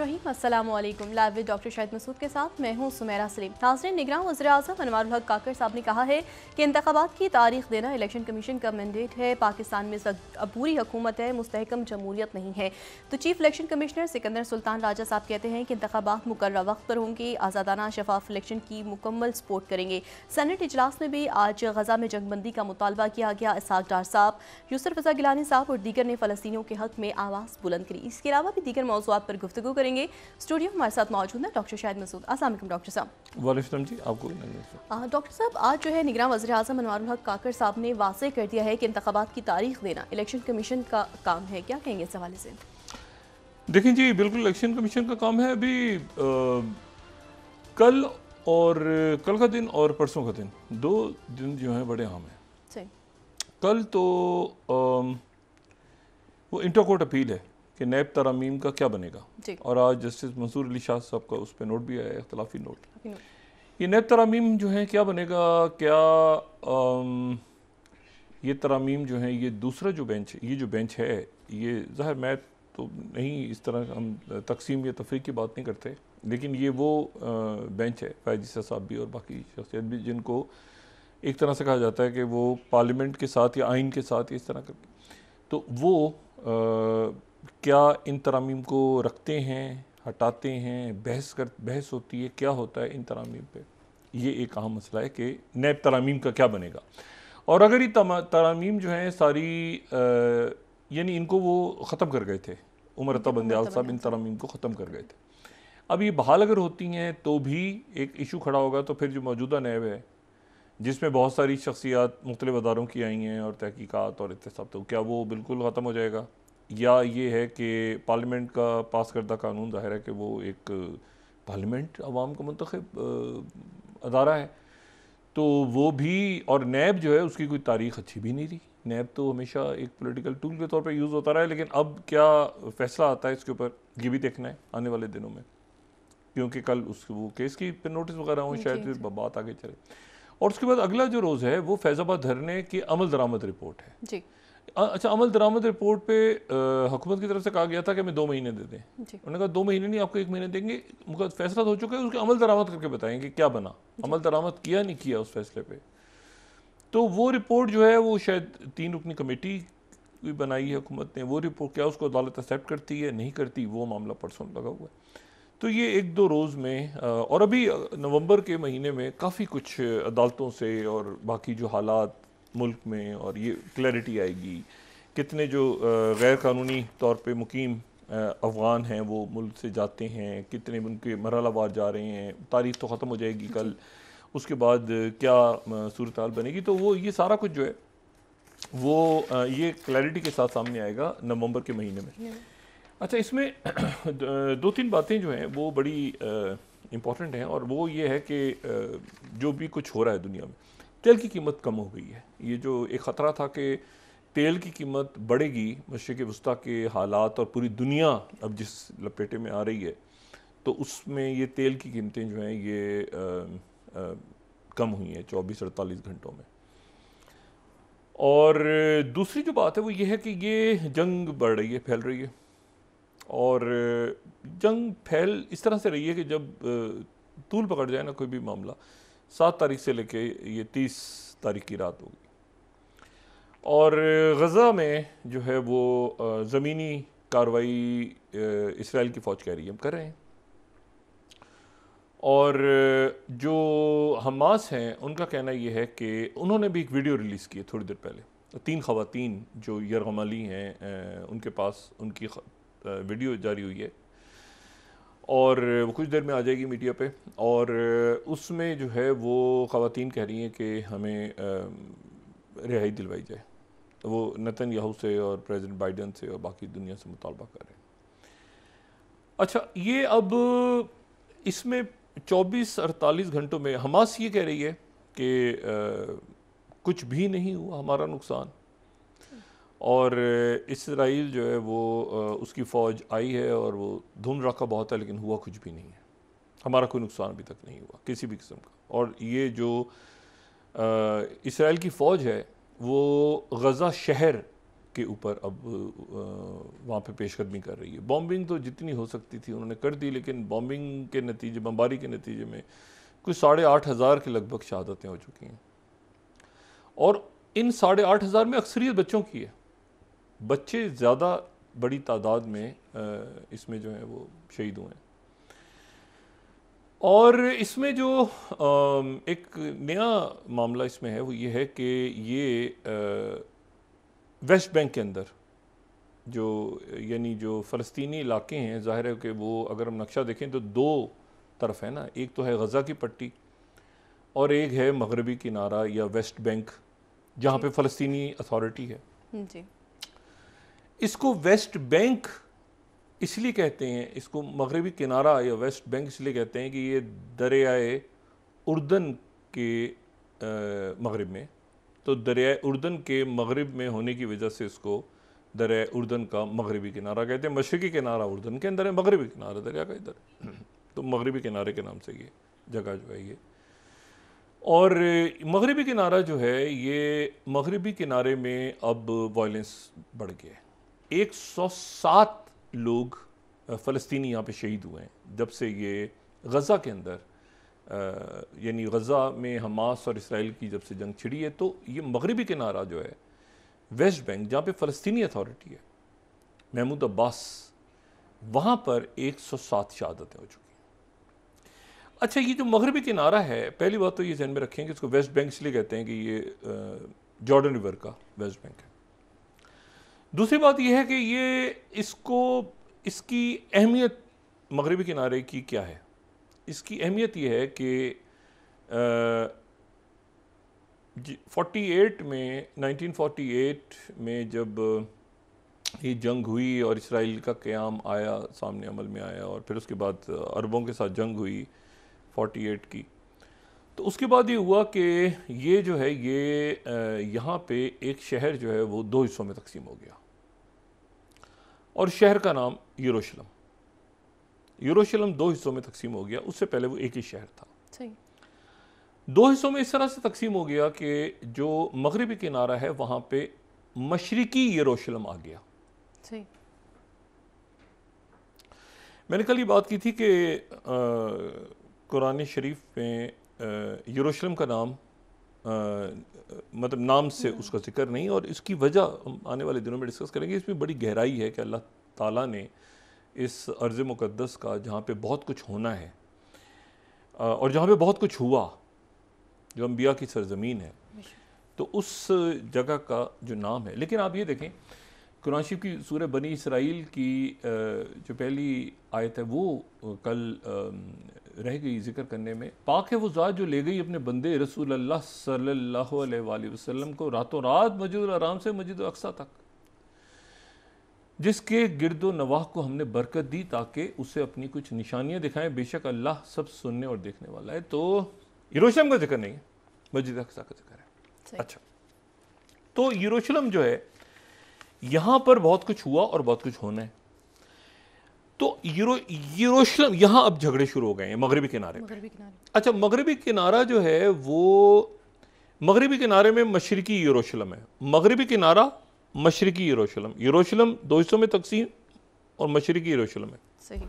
अस्सलाम live doctor Shahid Masood के साथ मैं हूँ सुमेरा सलीम नाजरन निगरान वजर अजम अनवर हक काकर साहब ने कहा है कि इंतबात की तारीख देना इलेक्शन कमीशन का मैंडेट है पाकिस्तान में अबूरी हुकूमत है मुस्तकम जमूरीत नहीं है तो chief election commissioner Sikandar Sultan Raja साहब कहते हैं कि इंतबात मुकर वक्त पर होंगे आज़ादाना शफाफ इलेक्शन की मुकम्मल सपोर्ट करेंगे सैनट इजलास में भी आज गजा में जंगबंदी का मुतालबा किया गया इसाक डार साहब यूसर रजा गिलानी साहब और दीगर ने फ़लस्तियों के हक में आवाज़ बुलंद करी इसके अलावा भी दीगर मौजूद पर गुफ्तु करेंगे करेंगे स्टूडियो हमारे साथ मौजूद है डॉक्टर शाहिद मसूद असल डॉक्टर साहब वालेकुम जी आपको डॉक्टर साहब आज जो है निगरान वजी अजम अनवर हक काकर साहब ने वाज कर दिया है कि इंतबात की तारीख देना इलेक्शन कमीशन का काम है क्या कहेंगे इस हवाले से देखें जी बिल्कुल इलेक्शन कमीशन का काम है अभी आ, कल और कल का दिन और परसों का दिन दो दिन जो है बड़े अहम हैं कल तो आ, वो इंटर कोर्ट अपील है कि नैब तरामीम का क्या बनेगा और आज जस्टिस मंसूर अली शाह साहब का उस पर नोट भी आया अख्तलाफी नोट ये नैब तरामीम जो है क्या बनेगा क्या आम, ये तरामीम जो है ये दूसरा जो बेंच ये जो बेंच है ये ज़ाहिर मैं तो नहीं इस तरह हम तकसीम या तफरी की बात नहीं करते लेकिन ये वो बेंच है फैजी साहब भी और बाकी शख्सियत भी जिनको एक तरह से कहा जाता है कि वो पार्लियामेंट के साथ या आइन के साथ इस तरह करके तो वो आ, क्या इन तरामीम को रखते हैं हटाते हैं बहस कर बहस होती है क्या होता है इन तरामीम पे ये एक अहम मसला है कि नैब तरामीम का क्या बनेगा और अगर ये तरामीम जो हैं सारी यानी इनको वो ख़त्म कर गए थे उमर अता बंदयाल साहब इन तरामीम को ख़त्म कर गए थे अब ये बहाल अगर होती हैं तो भी एक इशू खड़ा होगा तो फिर जो मौजूदा नैब है जिसमें बहुत सारी शख्सियात मुख्तलिफ अदारों की आई हैं और तहकीक़ात और इतने सब तो क्या वो बिल्कुल ख़त्म हो जाएगा या ये है कि पार्लियामेंट का पास करदा कानून ज़ाहिर है कि वो एक पार्लियामेंट आवाम का मंतखब अदारा है तो वो भी और नैब जो है उसकी कोई तारीख अच्छी भी नहीं रही नैब तो हमेशा एक पॉलिटिकल टूल के तौर पर यूज़ होता रहा है लेकिन अब क्या फैसला आता है इसके ऊपर ये भी देखना है आने वाले दिनों में क्योंकि कल उस वो केस की नोटिस वगैरह हों शायद फिर बात आगे चले और उसके बाद अगला जो रोज़ है वो फैज़ाबाद धरने की अमल दरामद रिपोर्ट है जी अच्छा अमल दरामद रिपोर्ट पे हुकूमत की तरफ से कहा गया था कि हमें दो महीने दे दें उन्होंने कहा दो महीने नहीं आपको एक महीने देंगे फैसला तो हो चुका है उसके अमल दरामद करके बताएंगे क्या बना अमल दरामद किया नहीं किया उस फैसले पे तो वो रिपोर्ट जो है वो शायद तीन रुकनी कमेटी भी बनाई है हुकूमत ने वो रिपोर्ट क्या उसको अदालत एक्सेप्ट करती है नहीं करती वो मामला परसों लगा हुआ है तो ये एक दो रोज़ में और अभी नवंबर के महीने में काफ़ी कुछ अदालतों से और बाकी जो हालात मुल्क में और ये क्लैरिटी आएगी कितने जो गैर कानूनी तौर पे मुकीम अफ़गान हैं वो मुल्क से जाते हैं कितने उनके मरहलावार जा रहे हैं तारीख तो ख़त्म हो जाएगी कल उसके बाद क्या सूरत बनेगी तो वो ये सारा कुछ जो है वो ये क्लैरिटी के साथ सामने आएगा नवंबर के महीने में अच्छा इसमें दो तीन बातें जो हैं वो बड़ी इम्पॉर्टेंट हैं और वो ये है कि जो भी कुछ हो रहा है दुनिया में तेल की कीमत कम हो गई है ये जो एक ख़तरा था कि तेल की कीमत बढ़ेगी मशरक़ वस्ती के हालात और पूरी दुनिया अब जिस लपेटे में आ रही है तो उसमें ये तेल की कीमतें जो हैं ये आ, आ, कम हुई हैं चौबीस अड़तालीस घंटों में और दूसरी जो बात है वो ये है कि ये जंग बढ़ रही है फैल रही है और जंग फैल इस तरह से रही है कि जब तूल पकड़ जाए ना कोई भी मामला सात तारीख से लेके ये तीस तारीख की रात होगी और गज़ा में जो है वो ज़मीनी कार्रवाई इसराइल की फ़ौज कह रही है हम कर रहे हैं और जो हमास हैं उनका कहना ये है कि उन्होंने भी एक वीडियो रिलीज़ की है थोड़ी देर पहले तीन ख़वातीन जो यरगमली हैं उनके पास उनकी वीडियो जारी हुई है और वो कुछ देर में आ जाएगी मीडिया पे और उसमें जो है वो ख़वान कह रही हैं कि हमें रिहाई दिलवाई जाए तो वो नतन याहू से और प्रेसिडेंट बाइडन से और बाकी दुनिया से मुतालबा कर रहे हैं अच्छा ये अब इसमें 24 अड़तालीस घंटों में हमास ये कह रही है कि कुछ भी नहीं हुआ हमारा नुकसान और इसराइल जो है वो उसकी फ़ौज आई है और वो धुम रखा बहुत है लेकिन हुआ कुछ भी नहीं है हमारा कोई नुकसान अभी तक नहीं हुआ किसी भी किस्म का और ये जो इसराइल की फ़ौज है वो गज़ा शहर के ऊपर अब वहाँ पे पेशकदमी कर रही है बॉम्बिंग तो जितनी हो सकती थी उन्होंने कर दी लेकिन बॉम्बिंग के नतीजे बमबारी के नतीजे में कुछ साढ़े आठ हज़ार के लगभग शहादतें हो चुकी हैं और इन साढ़े आठ हज़ार में अक्सरियत बच्चों की है बच्चे ज़्यादा बड़ी तादाद में इसमें जो है वो शहीद हुए हैं और इसमें जो एक नया मामला इसमें है वो ये है कि ये वेस्ट बैंक के अंदर जो यानी जो फ़लस्तनी इलाके हैं ज़ाहिर है कि वो अगर हम नक्शा देखें तो दो तरफ है ना एक तो है गज़ा की पट्टी और एक है मगरबी किनारा या वेस्ट बैंक जहाँ पे फ़लस्तनी अथॉरिटी है जी इसको वेस्ट बैंक इसलिए कहते हैं इसको मगरबी किनारा या वेस्ट बैंक इसलिए कहते हैं कि ये दरियाए उर्दन के मगरब में तो दरियाए उर्दन के मगरब में होने की वजह से इसको दरियाए उर्दन का मगरबी किनारा कहते हैं मशरक़ी किनारा उर्दन के अंदर है मगरबी किनारा दरिया का इधर तो मगरबी किनारे के नाम से ये जगह जो है ये और मगरबी किनारा जो है ये मगरबी किनारे में अब वायलेंस बढ़ गया है 107 लोग फ़लस्तनी यहाँ पे शहीद हुए हैं जब से ये गज़ा के अंदर यानी गज़ा में हमास और इसराइल की जब से जंग छिड़ी है तो ये मगरबी किनारा जो है वेस्ट बैंक जहाँ पे फ़लस्तनी अथॉरिटी है महमूद अब्बास वहाँ पर 107 शहादतें हो चुकी हैं अच्छा ये जो मगरबी किनारा है पहली बात तो ये जहन में रखें कि इसको वेस्ट बैंक इसलिए कहते हैं कि ये जॉर्डन रिवर का वेस्ट बैंक है दूसरी बात यह है कि ये इसको इसकी अहमियत मगरबी किनारे की क्या है इसकी अहमियत यह है कि फोटी एट में 1948 में जब ये जंग हुई और इसराइल का क़्याम आया सामने अमल में आया और फिर उसके बाद अरबों के साथ जंग हुई 48 की तो उसके बाद ये हुआ कि ये जो है ये यहाँ पे एक शहर जो है वो दो हिस्सों में तकसीम हो गया और शहर का नाम यूरोशलम यूरोशलम दो हिस्सों में तकसीम हो गया उससे पहले वो एक ही शहर था दो हिस्सों में इस तरह से तकसीम हो गया कि जो मगरबी किनारा है वहाँ पे मशरकी यरूशलेम आ गया मैंने कल ये बात की थी कि कुरान शरीफ में यरूशलेम का नाम मतलब नाम से उसका जिक्र नहीं और इसकी वजह हम आने वाले दिनों में डिस्कस करेंगे इसमें बड़ी गहराई है कि अल्लाह ताला ने इस अर्ज़ मुक़दस का जहाँ पे बहुत कुछ होना है और जहाँ पे बहुत कुछ हुआ जो अम्बिया की सरजमीन है तो उस जगह का जो नाम है लेकिन आप ये देखें कुरान की सूर बनी इसराइल की जो पहली आयत है वो कल रह गई जिक्र करने में पाक है वो ज़ात जो ले गई अपने बंदे रसूल अल्लाह सल्लल्लाहु अलैहि वसल्लम को रातों रात मस्जिद आराम से मस्जिद अक्सा तक जिसके गिरदो नवाह को हमने बरकत दी ताकि उसे अपनी कुछ निशानियाँ दिखाएं बेशक अल्लाह सब सुनने और देखने वाला है तो यरूशलेम का जिक्र नहीं है मस्जिद अक्सा का जिक्र है अच्छा तो यरूशलेम जो है यहां पर बहुत कुछ हुआ और बहुत कुछ होना है तो यूरो यूरोशलम अब झगड़े शुरू हो गए हैं मगरबी किनारे मगरबी किनारे अच्छा मगरबी किनारा जो है वो मगरबी किनारे में मशरकी यूरोशलम है मगरबी किनारा मशरकी यूरोशलम यूरोशलम दो हिस्सों में तकसीम और मशरकी यूरोशलम है सही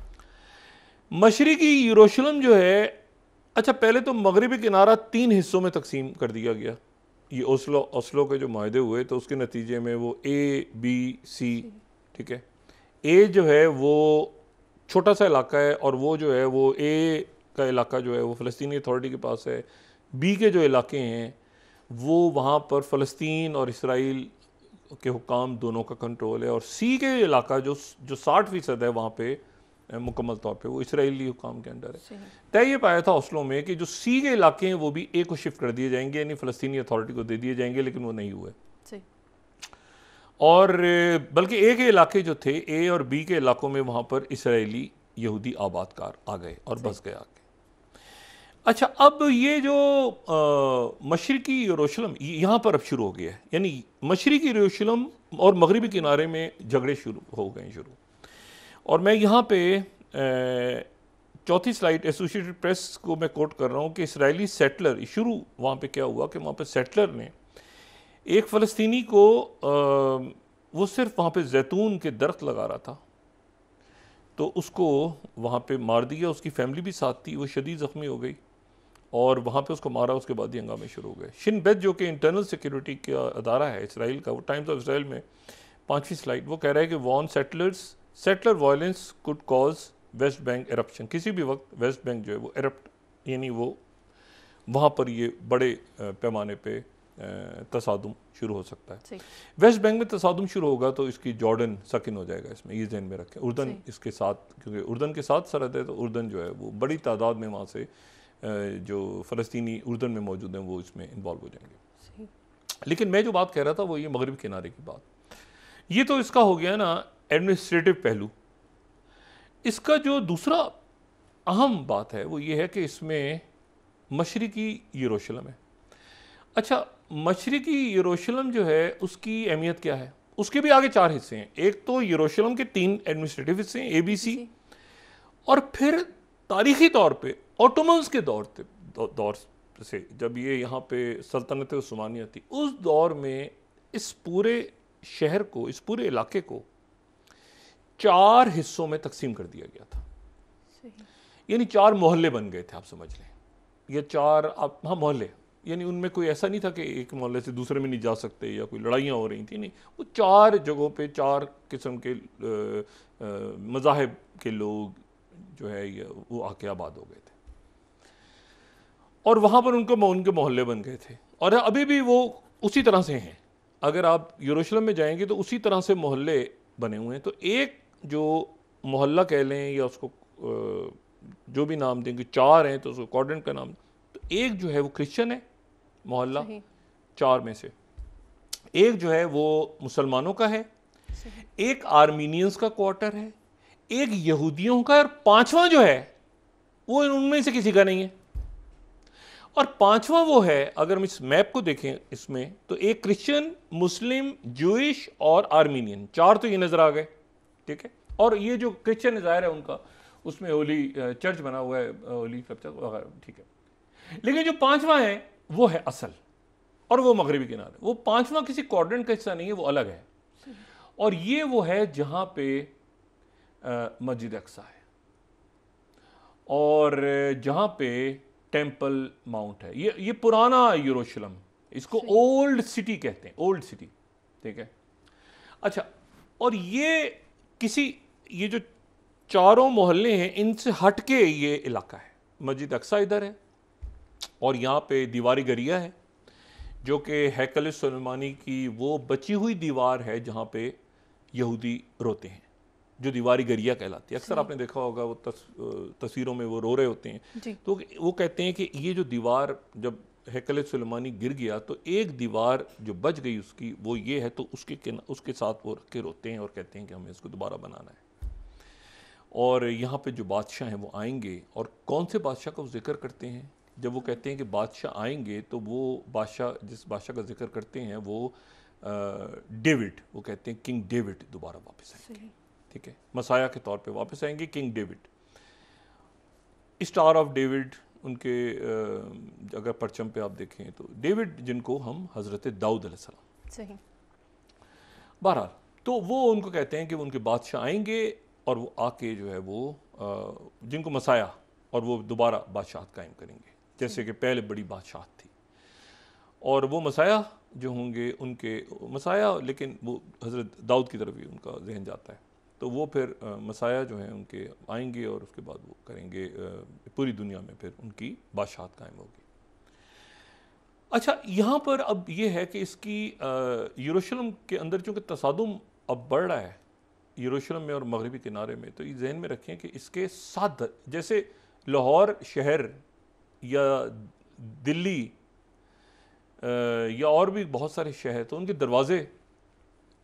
मशरकी यूरोशलम जो है अच्छा पहले तो मगरबी किनारा तीन हिस्सों में तकसीम कर दिया गया ये ओसलो ओसलो के जो माहे हुए तो उसके नतीजे में वो ए बी सी ठीक है ए जो है वो छोटा सा इलाका है और वो जो है वो ए का इलाका जो है वो फलस्तनी अथॉरिटी के पास है बी के जो इलाके हैं वो वहाँ पर फ़लस्तीन और इसराइल के हुकाम दोनों का कंट्रोल है और सी के इलाका जो जो साठ फ़ीसद है वहाँ पर मुकम्मल तौर पर वो इसराइली हुकाम के अंडर है तय ये पाया था हौसलों में कि जो सी के इलाके हैं वो भी ए को शिफ्ट कर दिए जाएंगे यानी फ़लस्तनी अथॉरिटी को दे दिए जाएंगे लेकिन वो नहीं हुए और बल्कि ए के इलाके जो थे ए और बी के इलाकों में वहाँ पर इसराइली यहूदी आबादकार आ गए और बस गए आगे अच्छा अब ये जो मशरकी यरूशलम यहाँ पर अब शुरू हो गया है यानी मशरकी यरूशलम और मगरबी किनारे में झगड़े शुरू हो गए शुरू और मैं यहाँ पे चौथी स्लाइड एसोसिएटेड प्रेस को मैं कोट कर रहा हूँ कि इसराइली सेटलर शुरू वहाँ पे क्या हुआ कि वहाँ पे सेटलर ने एक फ़लस्तीनी को आ, वो सिर्फ वहाँ पे जैतून के दरख्त लगा रहा था तो उसको वहाँ पे मार दिया उसकी फैमिली भी साथ थी वो शदीद ज़ख्मी हो गई और वहाँ पे उसको मारा उसके बाद ही हंगामे शुरू हो गए शिन बेद जो कि इंटरनल सिक्योरिटी का अदारा है इसराइल का वो टाइम्स ऑफ इसराइल में पाँचवीं स्लाइड वो कह रहा है कि warn settlers settler violence could cause West Bank eruption किसी भी वक्त वेस्ट बैंक जो है वो एरप्ट यानी वो वहाँ पर ये बड़े पैमाने पे तसादम शुरू हो सकता है वेस्ट बैंक में तसादम शुरू होगा तो इसकी जॉर्डन सकिन हो जाएगा इसमें ये जहन में रखें उर्दन इसके साथ क्योंकि उर्दन के साथ सरहद है तो उर्दन जो है वो बड़ी तादाद में वहाँ से जो फ़लस्तनी उर्दन में मौजूद हैं वो इसमें इन्वॉल्व हो जाएंगे लेकिन मैं जो बात कह रहा था वो ये मगरब किनारे की बात ये तो इसका हो गया ना एडमिनिस्ट्रेटिव पहलू इसका जो दूसरा अहम बात है वो ये है कि इसमें मशरक़ी यरूशलम है अच्छा मशरक़ी यरूशलम जो है उसकी अहमियत क्या है उसके भी आगे चार हिस्से हैं एक तो यरूशलम के तीन एडमिनिस्ट्रेटिव हिस्से हैं ए बी सी और फिर तारीखी तौर पे ऑटोमन्स के दौर से दौर से जब ये यहाँ पे सल्तनत स्मानिया थी उस दौर में इस पूरे शहर को इस पूरे इलाके को चार हिस्सों में तकसीम कर दिया गया था यानी चार मोहल्ले बन गए थे आप समझ लें ये चार आप हाँ मोहल्ले यानी उनमें कोई ऐसा नहीं था कि एक मोहल्ले से दूसरे में नहीं जा सकते या कोई लड़ाइयाँ हो रही थी नहीं वो चार जगहों पे चार किस्म के मजाहब के लोग जो है ये वो आके आबाद हो गए थे और वहाँ पर उनको उनके मोहल्ले बन गए थे और अभी भी वो उसी तरह से हैं अगर आप यरूशलेम में जाएंगे तो उसी तरह से मोहल्ले बने हुए हैं तो एक जो मोहल्ला कह लें या उसको जो भी नाम देंगे चार हैं तो उसको कॉर्डेंट का नाम तो एक जो है वो क्रिश्चन है मोहल्ला चार में से एक जो है वो मुसलमानों का है एक आर्मीनियंस का क्वार्टर है एक यहूदियों का और पांचवा जो है वो उनमें से किसी का नहीं है और पांचवा वो है अगर हम इस मैप को देखें इसमें तो एक क्रिश्चियन मुस्लिम जूश और आर्मीनियन चार तो ये नज़र आ गए ठीक है और ये जो क्रिश्चियन ज़ाहिर है उनका उसमें होली चर्च बना हुआ है होली चर्च वगैरह ठीक है लेकिन जो पांचवा है वो है असल और वो मगरबी किनारे वो पांचवा किसी कॉर्डन का हिस्सा नहीं है वो अलग है और ये वो है जहाँ पे मस्जिद अक्सा है और जहाँ पे टेंपल माउंट है ये ये पुराना यूरोशलम इसको ओल्ड सिटी कहते हैं ओल्ड सिटी ठीक है अच्छा और ये किसी ये जो चारों मोहल्ले हैं इनसे हट के ये इलाका है मस्जिद अक्सा इधर है और यहाँ पे दीवारी गरिया है जो कि हैकल सलमानी की वो बची हुई दीवार है जहाँ पे यहूदी रोते हैं जो दीवारी गरिया कहलाती है अक्सर आपने देखा होगा वो तस, तस्वीरों में वो रो रहे होते हैं तो वो कहते हैं कि ये जो दीवार जब हैकल सलेमानी गिर गया तो एक दीवार जो बच गई उसकी वो ये है तो उसके उसके साथ वो रख के रोते हैं और कहते हैं कि हमें इसको दोबारा बनाना है और यहाँ पे जो बादशाह हैं वो आएंगे और कौन से बादशाह का वो जिक्र करते हैं जब वो कहते हैं कि बादशाह आएंगे तो वो बादशाह जिस बादशाह का जिक्र करते हैं वो डेविड वो कहते हैं किंग डेविड दोबारा वापस आएंगे ठीक है मसाया के तौर पे वापस आएंगे King David star of David उनके अगर परचम पे आप देखें तो डेविड जिनको हम हज़रत दाऊद सही बहरहाल तो वो उनको कहते हैं कि उनके बादशाह आएंगे और वो आके जो है वो जिनको मसाया और वो दोबारा बादशाह कायम करेंगे जैसे कि पहले बड़ी बादशाह थी और वो मसाया जो होंगे उनके मसाया लेकिन वो हज़रत दाऊद की तरफ ही उनका जहन जाता है तो वो फिर मसाया जो हैं उनके आएंगे और उसके बाद वो करेंगे पूरी दुनिया में फिर उनकी बादशाहत कायम होगी अच्छा यहाँ पर अब ये है कि इसकी यरूशलम के अंदर चूँकि तसादम अब बढ़ रहा है यरूशलम में और मगरबी किनारे में तो ये जहन में रखें कि इसके साथ जैसे लाहौर शहर या दिल्ली या और भी बहुत सारे शहर तो उनके दरवाज़े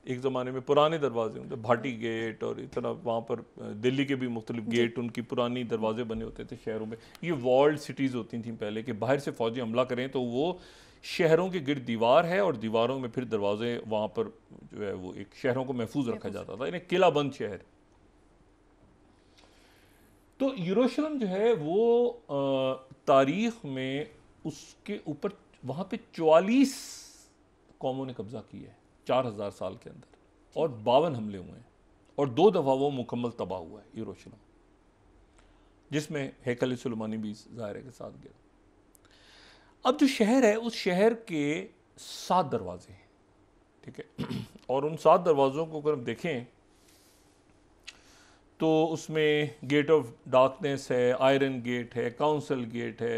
एक ज़माने में पुराने दरवाजे होते भाटी गेट और इस तरह वहाँ पर दिल्ली के भी मुख्तलिफ गेट उनकी पुरानी दरवाजे बने होते थे शहरों में ये वॉल्ड सिटीज़ होती थी पहले कि बाहर से फौजी हमला करें तो वो शहरों के गिर दीवार है और दीवारों में फिर दरवाजे वहाँ पर जो है वो एक शहरों को महफूज रखा जाता था इन्हें किला बंद शहर तो यूरोशलम जो है वो तारीख में उसके ऊपर वहाँ पे 44 कौमों ने कब्जा किया है चार हज़ार साल के अंदर और बावन हमले हुए हैं और दो दफ़ा वो मुकम्मल तबाह हुआ है यूरोशलम जिसमें हेकल सुलमानी भी जायरे के साथ गया अब जो शहर है उस शहर के सात दरवाजे हैं ठीक है और उन सात दरवाज़ों को अगर हम देखें तो उसमें गेट ऑफ डार्कनेस है आयरन गेट है काउंसिल गेट है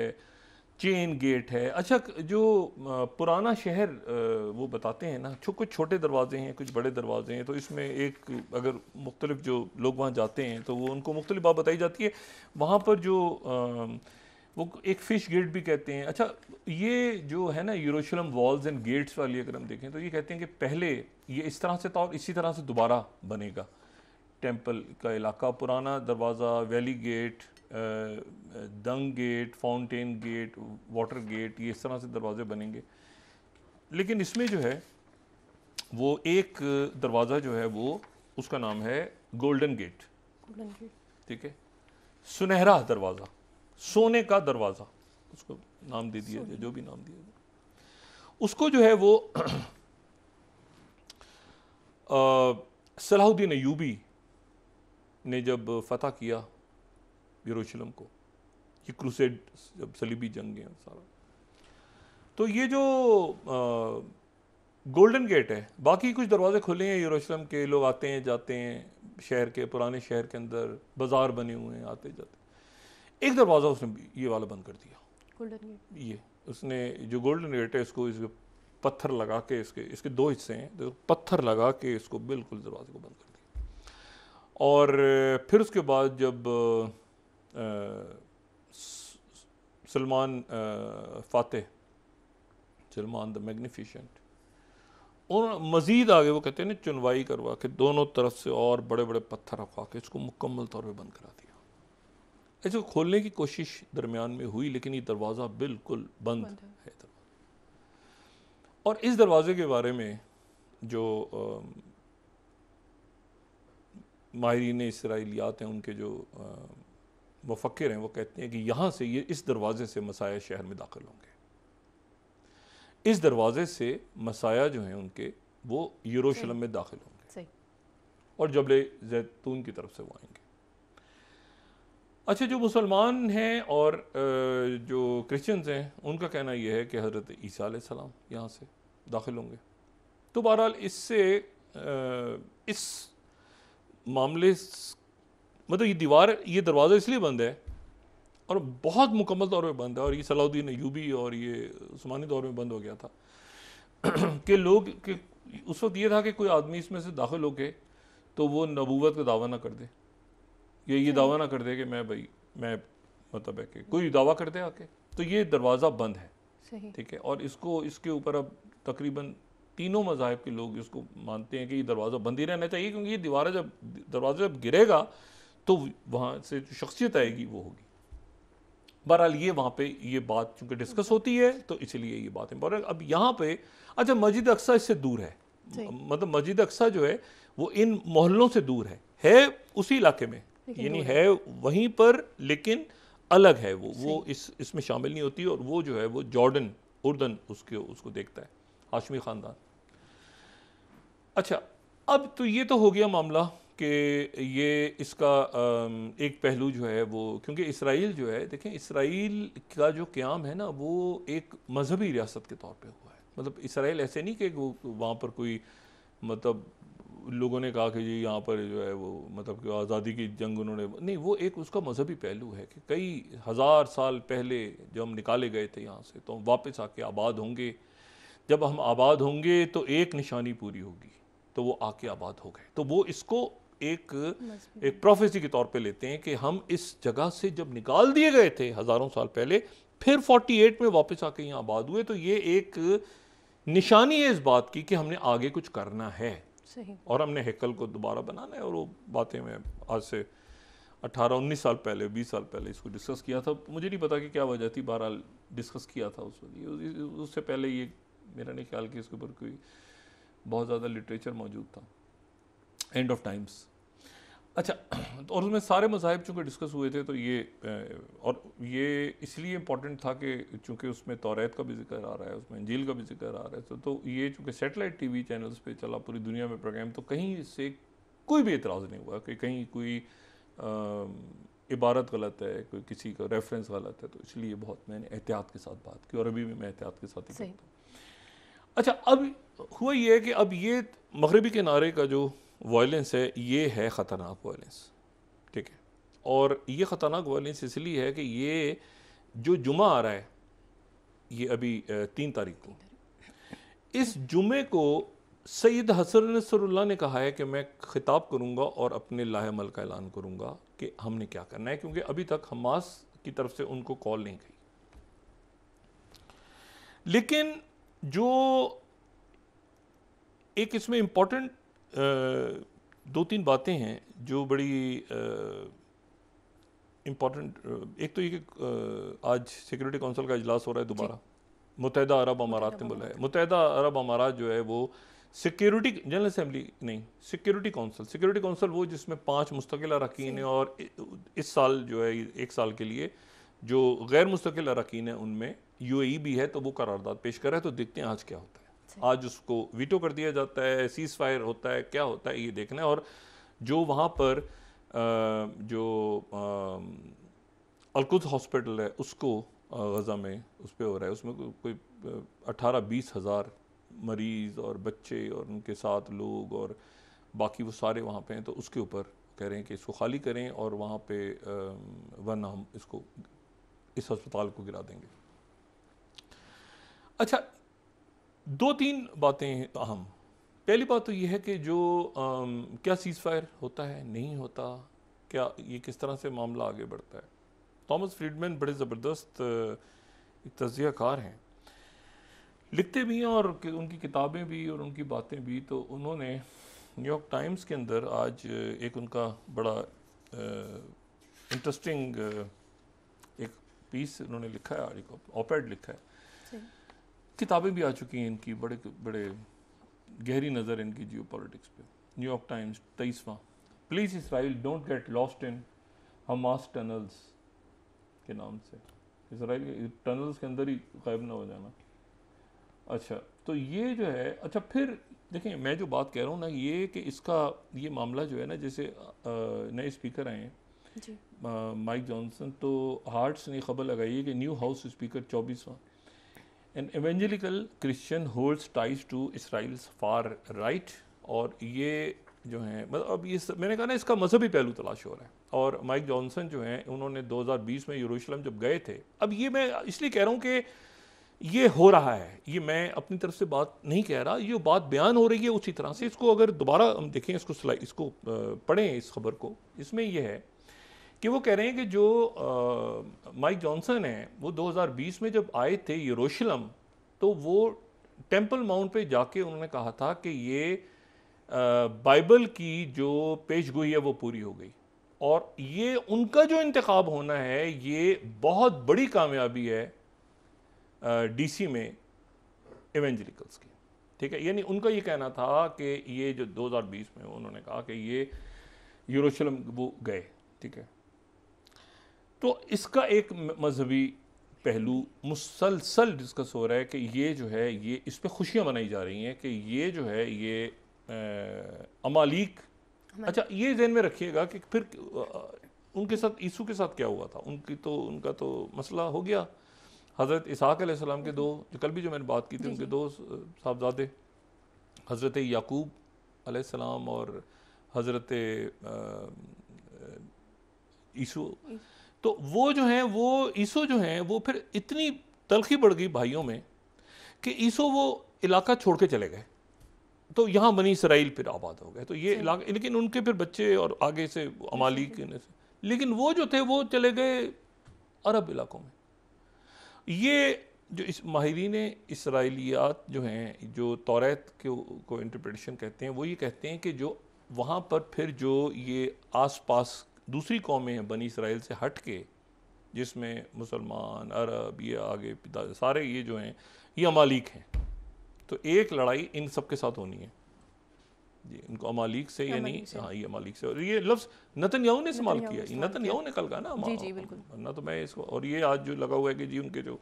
चेन गेट है अच्छा जो पुराना शहर वो बताते हैं ना जो कुछ छोटे दरवाजे हैं कुछ बड़े दरवाजे हैं तो इसमें एक अगर मुख्तलिफ जो लोग वहाँ जाते हैं तो वो उनको मुख्तलिफ बात बताई जाती है वहाँ पर जो वो एक फ़िश गेट भी कहते हैं अच्छा ये जो है ना यूरोशलम वॉल्स एंड गेट्स वाली अगर हम देखें तो ये कहते हैं कि पहले ये इस तरह से था और इसी तरह से दोबारा बनेगा टेम्पल का इलाका पुराना दरवाज़ा valley gate dung gate fountain gate water gate ये इस तरह से दरवाजे बनेंगे लेकिन इसमें जो है वो एक दरवाज़ा जो है वो उसका नाम है गोल्डन गेट ठीक है सुनहरा दरवाज़ा सोने का दरवाज़ा उसको नाम दे दिया जाए जो भी नाम दिया जाए उसको जो है वो सलाहुद्दीन यूबी ने जब फतह किया यरूशलम को ये क्रूसेड जब सलीबी जंग है सारा तो ये जो गोल्डन गेट है बाकी कुछ दरवाजे खुले हैं यरूशलम के लोग आते हैं जाते हैं शहर के पुराने शहर के अंदर बाजार बने हुए हैं आते जाते एक दरवाज़ा उसने ये वाला बंद कर दिया गोल्डन गेट ये उसने जो गोल्डन गेट है इसको इस पत्थर लगा के इसके इसके दो हिस्से हैं तो पत्थर लगा के इसको बिल्कुल दरवाजे को बंद कर दिया और फिर उसके बाद जब सलमान फ़ातह सलमान द मैग्निफिशेंट और मज़ीद आगे वो कहते हैं ना चुनवाई करवा के दोनों तरफ से और बड़े बड़े पत्थर रखवा के इसको मुकम्मल तौर पर बंद करा दिया इसको खोलने की कोशिश दरमियान में हुई लेकिन ये दरवाज़ा बिल्कुल बंद, बंद है और इस दरवाज़े के बारे में जो माहरीन इसराइलियात हैं उनके जो आ, मुफक्र हैं वो कहते हैं कि यहाँ से ये इस दरवाज़े से मसाया शहर में दाखिल होंगे इस दरवाज़े से मसाया जो हैं उनके वो यरूशलम में दाखिल होंगे और जबले जैतून की तरफ से वो आएंगे अच्छा जो मुसलमान हैं और जो क्रिश्चियंस हैं उनका कहना यह है कि हज़रत ईसी सलाम यहाँ से दाखिल होंगे तो बहरहाल इससे इस मामले मतलब ये दीवार ये दरवाज़ा इसलिए बंद है और बहुत मुकम्मल तौर पर बंद है और ये सलाउद्दीन यूबी और ये उस्मानी दौर में बंद हो गया था कि लोग के उस वक्त ये था कि कोई आदमी इसमें से दाखिल होके तो वो नबूवत का दावा ना कर दे ये ये दावा ना कर दे कि मैं भाई मैं मतलब है कि कोई दावा कर दे आके तो ये दरवाज़ा बंद है ठीक है और इसको इसके ऊपर अब तकरीबन तीनों मज़ाहब के लोग इसको मानते हैं कि ये दरवाज़ा बंद ही रहना चाहिए क्योंकि ये दीवारा जब दरवाज़ा जब गिरेगा तो वहाँ से जो शख्सियत आएगी वो होगी बहरहाल ये वहाँ पे ये बात चूँकि डिस्कस होती है तो इसलिए ये बात इम्पोर्टेंट अब यहाँ पे अच्छा मस्जिद अक्सा इससे दूर है मतलब मस्जिद अक्सा जो है वो इन मोहल्लों से दूर है है उसी इलाके में यानी है वहीं पर लेकिन अलग है वो वो इस इसमें शामिल नहीं होती और वो जो है वो जॉर्डन उर्दन उसके उसको देखता है हाशमी ख़ानदान अच्छा अब तो ये तो हो गया मामला कि ये इसका एक पहलू जो है वो क्योंकि इसराइल जो है देखें इसराइल का जो क्याम है ना वो एक मजहबी रियासत के तौर पे हुआ है मतलब इसराइल ऐसे नहीं कि वो वहाँ पर कोई मतलब लोगों ने कहा कि जी यहाँ पर जो है वो मतलब कि आज़ादी की जंग उन्होंने नहीं वो एक उसका मजहबी पहलू है कि कई हज़ार साल पहले जब हम निकाले गए थे यहाँ से तो हम वापस आके आबाद होंगे जब हम आबाद होंगे तो एक निशानी पूरी होगी तो वो आके आबाद हो गए तो वो इसको एक एक प्रोफेसी के तौर पे लेते हैं कि हम इस जगह से जब निकाल दिए गए थे हज़ारों साल पहले फिर 48 में वापस आके यहाँ आबाद हुए तो ये एक निशानी है इस बात की कि हमने आगे कुछ करना है और हमने हैकल को दोबारा बनाना है और वो बातें मैं आज से अट्ठारह उन्नीस साल पहले बीस साल पहले इसको डिस्कस किया था मुझे नहीं पता कि क्या वजह थी बहरहाल डिस्कस किया था उस वक्त उससे पहले ये मेरा नहीं ख्याल कि इसके ऊपर कोई बहुत ज़्यादा लिटरेचर मौजूद था एंड ऑफ टाइम्स अच्छा तो और उसमें सारे मजाहब चूँकि डिस्कस हुए थे तो ये और ये इसलिए इम्पॉर्टेंट था कि चूँकि उसमें तोरेत का भी जिक्र आ रहा है उसमें झील का भी जिक्र आ रहा है तो, तो ये चूँकि सेटेलाइट टी वी चैनल्स पर चला पूरी दुनिया में प्रोग्राम तो कहीं से कोई भी एतराज़ नहीं हुआ कि कहीं कोई इबारत गलत है कोई किसी का रेफरेंस गलत है तो इसलिए बहुत मैंने एहतियात के साथ बात की और अभी भी मैं एहतियात के साथ ही करता हूँ अच्छा अब हुआ ये कि अब ये मगरबी किनारे का जो वायलेंस है ये है ख़तरनाक वायलेंस ठीक है और ये ख़तरनाक वायलेंस इसलिए है कि ये जो जुमा आ रहा है ये अभी तीन तारीख को इस जुमे को सैद हसन नसरुल्ला ने कहा है कि मैं खिताब करूंगा और अपने लाहेमल का ऐलान करूंगा कि हमने क्या करना है क्योंकि अभी तक हमास की तरफ से उनको कॉल नहीं गई लेकिन जो एक इसमें इंपॉर्टेंट दो तीन बातें हैं जो बड़ी इम्पॉर्टेंट एक तो ये कि आज सिक्योरिटी काउंसिल का इजलास हो रहा है दोबारा मुतहदा अरब अमारात ने बोला है मुतहदा अरब अमारात जो है वो सिक्योरिटी जनरल असम्बली नहीं सिक्योरिटी काउंसिल सिक्योरिटी काउंसिल वो जिसमें पांच मुस्तकिल अरकान है और इस साल जो है एक साल के लिए जो गैर मुस्तकिल अरकान हैं उनमें ए e भी है तो वो करारदाद पेश कर रहा है तो देखते हैं आज क्या होता है अच्छा। आज उसको वीटो कर दिया जाता है सीज फायर होता है क्या होता है ये देखना है और जो वहाँ पर जो अलकुद हॉस्पिटल है उसको गज़ा में उस पर हो रहा है उसमें कोई अठारह बीस हज़ार मरीज़ और बच्चे और उनके साथ लोग और बाकी वो सारे वहाँ पे हैं तो उसके ऊपर कह रहे हैं कि इसको खाली करें और वहाँ पे वरना हम इसको इस अस्पताल को गिरा देंगे अच्छा दो तीन बातें अहम पहली बात तो यह है कि जो आम, क्या सीज़ फायर होता है नहीं होता क्या ये किस तरह से मामला आगे बढ़ता है थॉमस फ्रीडमैन बड़े ज़बरदस्त तजियाकार हैं लिखते भी हैं और उनकी किताबें भी और उनकी बातें भी तो उन्होंने न्यूयॉर्क टाइम्स के अंदर आज एक उनका बड़ा इंटरेस्टिंग एक पीस उन्होंने लिखा है और ऑपेड लिखा है किताबें भी आ चुकी हैं इनकी बड़े बड़े गहरी नज़र इनकी जियो पॉलिटिक्स पर न्यूयॉर्क टाइम्स तेईसवा please Israel don't get lost in Hamas tunnels के नाम से इसराइल के टनल्स के अंदर ही गायब ना हो जाना अच्छा तो ये जो है अच्छा फिर देखें मैं जो बात कह रहा हूँ ना ये कि इसका ये मामला जो है ना जैसे नए स्पीकर आए हैं माइक जॉनसन तो हार्ट्स ने खबर लगाई है कि न्यू हाउस स्पीकर चौबीसवां an evangelical Christian holds ties to Israel's far right और ये जो है मतलब अब ये सब, मैंने कहा ना इसका मजहबी पहलू तलाश हो रहा है और माइक जॉनसन जो हैं उन्होंने 2020 में यूरोशलम जब गए थे अब ये मैं इसलिए कह रहा हूँ कि ये हो रहा है ये मैं अपनी तरफ से बात नहीं कह रहा ये बात बयान हो रही है उसी तरह से इसको अगर दोबारा हम देखें इसको इसको पढ़ें इस खबर को इसमें यह है कि वो कह रहे हैं कि जो माइक जॉनसन है वो 2020 में जब आए थे यरूशलम तो वो टेंपल माउंट पे जाके उन्होंने कहा था कि ये बाइबल की जो पेश गोई है वो पूरी हो गई और ये उनका जो इंतखब होना है ये बहुत बड़ी कामयाबी है डीसी में इवेंजलिकल्स की ठीक है यानी उनका ये कहना था कि ये जो 2020 में उन्होंने कहा कि ये यूरोशलम वो गए ठीक है तो इसका एक मजहबी पहलू मुसलसल डिस्कस हो रहा है कि ये जो है ये इस पर खुशियाँ मनाई जा रही हैं कि ये जो है ये अमालीक अच्छा ये जहन में रखिएगा कि फिर उनके साथ ईसू के साथ क्या हुआ था उनकी तो उनका तो मसला हो गया हज़रत इसहाक के हम्म। दो जो कल भी जो मैंने बात की थी उनके दो साहबजादे हज़रत याकूब आसमाम और हज़रत यीशु तो वो जो हैं वो ईसो जो हैं वो फिर इतनी तलखी बढ़ गई भाइयों में कि ईसो वो इलाका छोड़ के चले गए तो यहाँ बनी इसराइल फिर आबाद हो गए तो ये इलाका लेकिन उनके फिर बच्चे और आगे से अमाली लेकिन वो जो थे वो चले गए अरब इलाकों में ये जो इस माहरीन इसराइलियात जो हैं जो तौरत के को इंटरप्रटेशन कहते हैं वो ये कहते हैं कि जो वहाँ पर फिर जो ये आस पास दूसरी कौमें हैं बनी इसराइल से हट के जिसमें मुसलमान अरब ये आगे पिता सारे ये जो हैं ये अमालिक हैं तो एक लड़ाई इन सब के साथ होनी है जी इनको अमालिक से यानी हाँ ये अमालिक से और ये लफ्ज़ नतन याऊ ने इस्तेमाल किया नतन याऊ ने कल कहा ना जी जी बिल्कुल वरना तो मैं इसको और ये आज जो लगा हुआ है कि जी उनके जो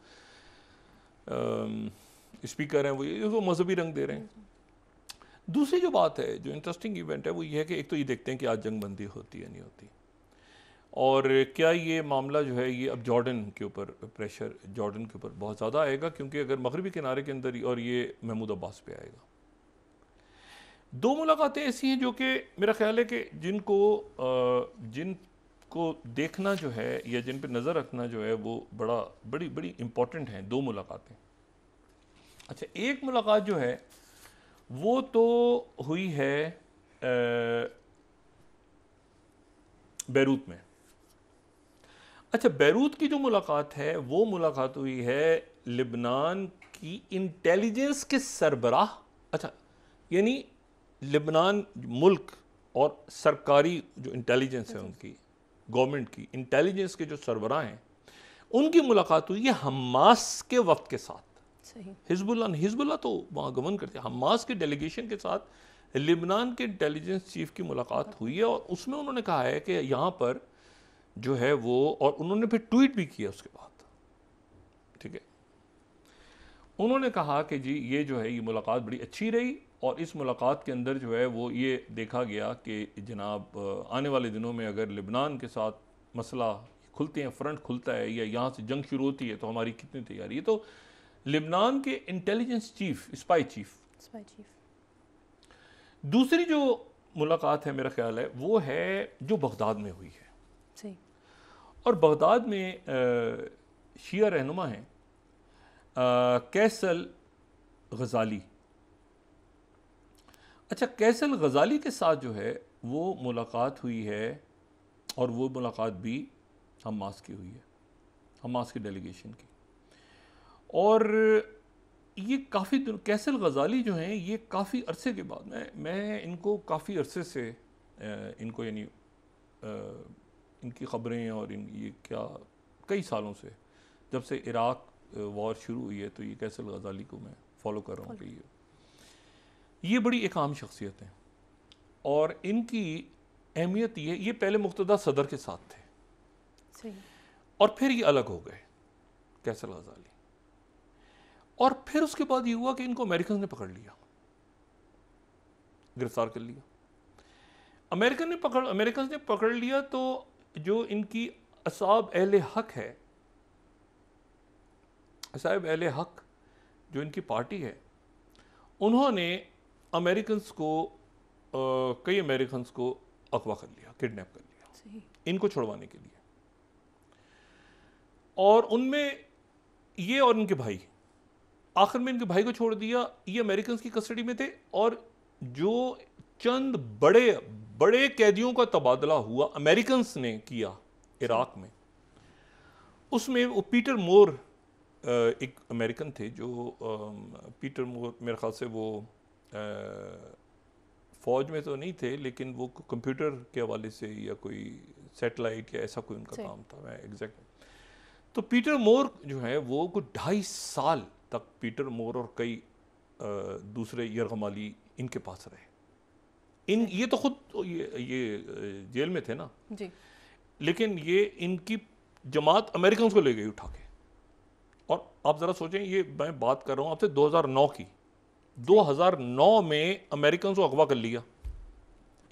स्पीकर हैं वो ये उसको तो मजहबी रंग दे रहे हैं दूसरी जो बात है जो इंटरेस्टिंग इवेंट है वो ये है कि एक तो ये देखते हैं कि आज जंग बंदी होती है नहीं होती और क्या ये मामला जो है ये अब जॉर्डन के ऊपर प्रेशर जॉर्डन के ऊपर बहुत ज़्यादा आएगा क्योंकि अगर मगरबी किनारे के अंदर और ये महमूद अब्बास पे आएगा दो मुलाकातें ऐसी हैं जो कि मेरा ख्याल है कि जिनको जिनको देखना जो है या जिन पर नज़र रखना जो है वो बड़ा बड़ी बड़ी इम्पॉर्टेंट हैं दो मुलाकातें अच्छा एक मुलाकात जो है वो तो हुई है बैरूत में अच्छा बैरूत की जो मुलाकात है वो मुलाकात हुई है लिबनान की इंटेलिजेंस के सरबराह अच्छा यानी लिबनान मुल्क और सरकारी जो इंटेलिजेंस है उनकी गवर्नमेंट की इंटेलिजेंस के जो सरबराह हैं उनकी मुलाकात हुई है हमास के वक्त के साथ हिजबुल्ला हिजबुल्ला तो वहाँ गमन करते हमास के डेलीगेशन के साथ लिबनान के इंटेलिजेंस चीफ की मुलाकात हुई है और उसमें उन्होंने कहा है कि यहाँ पर जो है वो और उन्होंने फिर ट्वीट भी किया उसके बाद ठीक है उन्होंने कहा कि जी ये जो है ये मुलाकात बड़ी अच्छी रही और इस मुलाकात के अंदर जो है वो ये देखा गया कि जनाब आने वाले दिनों में अगर लिबनान के साथ मसला खुलते हैं फ्रंट खुलता है या यहाँ से जंग शुरू होती है तो हमारी कितनी तैयारी है तो लिबनान के intelligence chief spy chief spy chief दूसरी जो मुलाकात है मेरा ख्याल है वो है जो बगदाद में हुई है सही और बगदाद में शिया रहनुमा हैं कैसल गज़ाली अच्छा कैसल गज़ाली के साथ जो है वो मुलाकात हुई है और वो मुलाकात भी हमास की हुई है हमास की डेलीगेशन की और ये काफ़ी कैसल गज़ाली जो हैं ये काफ़ी अरसे के बाद मैं मैं इनको काफ़ी अरसे से इनको यानी इनकी ख़बरें और इन ये क्या कई सालों से जब से इराक वॉर शुरू हुई है तो ये कैसल गजाली को मैं फॉलो कर रहा हूँ कि ये ये बड़ी एक आम शख्सियत हैं और इनकी अहमियत ये ये पहले मुक्तदा सदर के साथ थे और फिर ये अलग हो गए कैसल गजाली और फिर उसके बाद ये हुआ कि इनको अमेरिकन ने पकड़ लिया गिरफ्तार कर लिया अमेरिकन ने पकड़ अमेरिकन ने पकड़ लिया तो जो इनकी असाब अहल हक है असाब अहल हक जो इनकी पार्टी है उन्होंने अमेरिकन्स को आ, कई अमेरिकन्स को अगवा कर लिया किडनैप कर लिया इनको छुड़वाने के लिए और उनमें ये और इनके भाई आखिर में इनके भाई को छोड़ दिया ये अमेरिकन की कस्टडी में थे और जो चंद बड़े बड़े कैदियों का तबादला हुआ अमेरिकन ने किया इराक में उसमें वो पीटर मोर एक अमेरिकन थे जो पीटर मोर मेरे ख्याल से वो फ़ौज में तो नहीं थे लेकिन वो कंप्यूटर के हवाले से या कोई सेटेलाइट या ऐसा कोई उनका काम था मैं एग्जैक्ट तो पीटर मोर जो है वो कुछ ढाई साल तक पीटर मोर और कई दूसरे यरगमाली इनके पास रहे इन ये तो खुद ये, ये जेल में थे ना जी लेकिन ये इनकी जमात अमेरिकन को ले गई उठा के और आप ज़रा सोचें ये मैं बात कर रहा हूँ आपसे 2009 की 2009 में अमेरिकन को अगवा कर लिया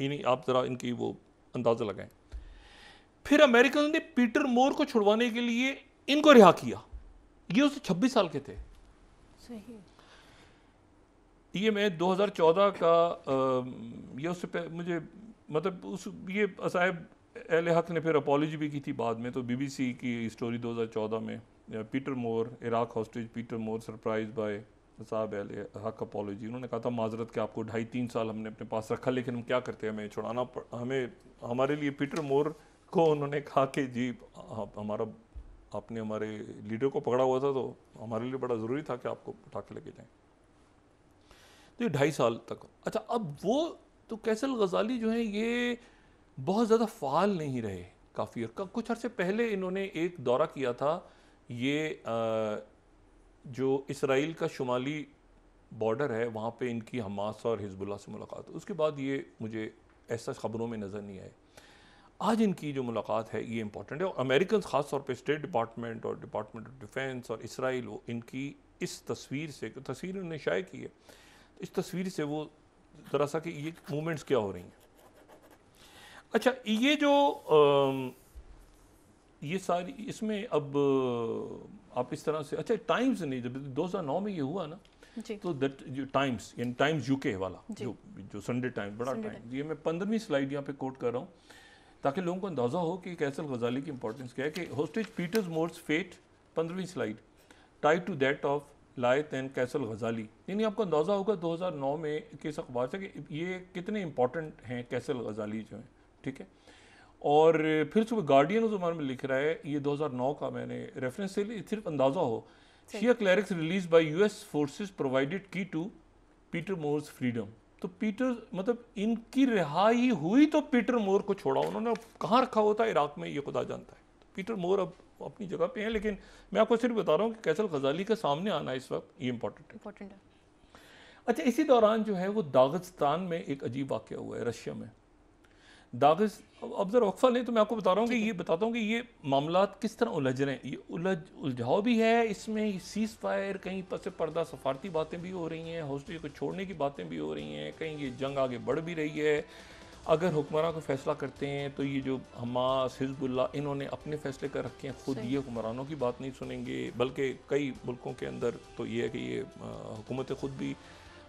इन्हीं आप ज़रा इनकी वो अंदाज़ा लगाएं फिर अमेरिकन ने पीटर मोर को छुड़वाने के लिए इनको रिहा किया ये उससे 26 साल के थे सही ये मैं 2014 का आ, ये उससे मुझे मतलब उस ये साहेब एल हक ने फिर अपॉलोजी भी की थी बाद में तो बीबीसी की स्टोरी 2014 में Peter Moore Iraq hostage Peter Moore surprise by साहब एल हक अपॉलोजी उन्होंने कहा था माजरत के आपको ढाई तीन साल हमने अपने पास रखा लेकिन हम क्या करते हैं हमें छुड़ाना हमें हमारे लिए पीटर मोर को उन्होंने कहा कि जी हमारा आपने हमारे लीडर को पकड़ा हुआ था तो हमारे लिए बड़ा ज़रूरी था कि आपको उठा के लेके जाएँ तो ये ढाई साल तक अच्छा अब वो तो कैसल गजाली जो हैं ये बहुत ज़्यादा फ़ाल नहीं रहे काफ़ी और का, कुछ अर्से पहले इन्होंने एक दौरा किया था ये आ, जो इसराइल का शुमाली बॉर्डर है वहाँ पे इनकी हमास और हिजबुल्ला से मुलाकात उसके बाद ये मुझे ऐसा ख़बरों में नज़र नहीं आए आज इनकी जो मुलाकात है ये इम्पोर्टेंट है और अमेरिकन ख़ास तौर पे स्टेट डिपार्टमेंट और डिपार्टमेंट ऑफ डिफेंस और इसराइल वो इनकी इस तस्वीर से तस्वीर उन्होंने शाये की है इस तस्वीर से वो ज़रा सा कि ये मूवमेंट्स क्या हो रही हैं अच्छा ये जो आ, ये सारी इसमें अब आप इस तरह से अच्छा टाइम्स नहीं जब 2009 में ये हुआ ना तो दैट टाइम्स यानी टाइम्स यूके वाला जो जो संडे टाइम बड़ा टाइम ये मैं पंद्रहवीं स्लाइड यहाँ पे कोट कर रहा हूँ ताकि लोगों को अंदाज़ा हो कि कैसल गजाली की इंपॉर्टेंस क्या है कि होस्टेज पीटर्स मोर्स फेट पंद्रहवीं slide tied to that of लाए तैन कैसल गज़ाली यानी आपको अंदाज़ा होगा 2009 में किस अखबार से कि ये कितने इंपॉर्टेंट हैं कैसल गज़ाली जो हैं ठीक है और फिर सुबह गार्डियन उस जमाने में लिख रहा है ये 2009 का मैंने रेफरेंस से सिर्फ अंदाज़ा हो शिया clerics release by US forces provided key to Peter Moore's freedom तो पीटर मतलब इनकी रिहाई हुई तो पीटर मोर को छोड़ा उन्होंने कहाँ रखा होता इराक में ये खुदा जानता है पीटर मोर अब वो अपनी जगह पे हैं लेकिन मैं आपको सिर्फ बता रहा हूँ कि कैसल गजाली का सामने आना इस वक्त ये इंपॉर्टेंट है इम्पोर्टेंट है अच्छा इसी दौरान जो है वो दागस्तान में एक अजीब वाक्य हुआ है रशिया में दागिस अब ज़रा वक्फा नहीं तो मैं आपको बता रहा हूँ कि ये बताता हूँ कि ये मामला किस तरह उलझ रहे हैं ये उलझ उलझाव भी है इसमें सीज़ फायर कहीं पस पर्दा सफारती बातें भी हो रही हैं हौसले को छोड़ने की बातें भी हो रही हैं कहीं ये जंग आगे बढ़ भी रही है अगर हुक्मरान को फैसला करते हैं तो ये जो हमास हिजबुल्ला इन्होंने अपने फैसले कर रखे हैं खुद ये हुक्मरानों की बात नहीं सुनेंगे बल्कि कई मुल्कों के अंदर तो ये है कि ये हुकूमत खुद भी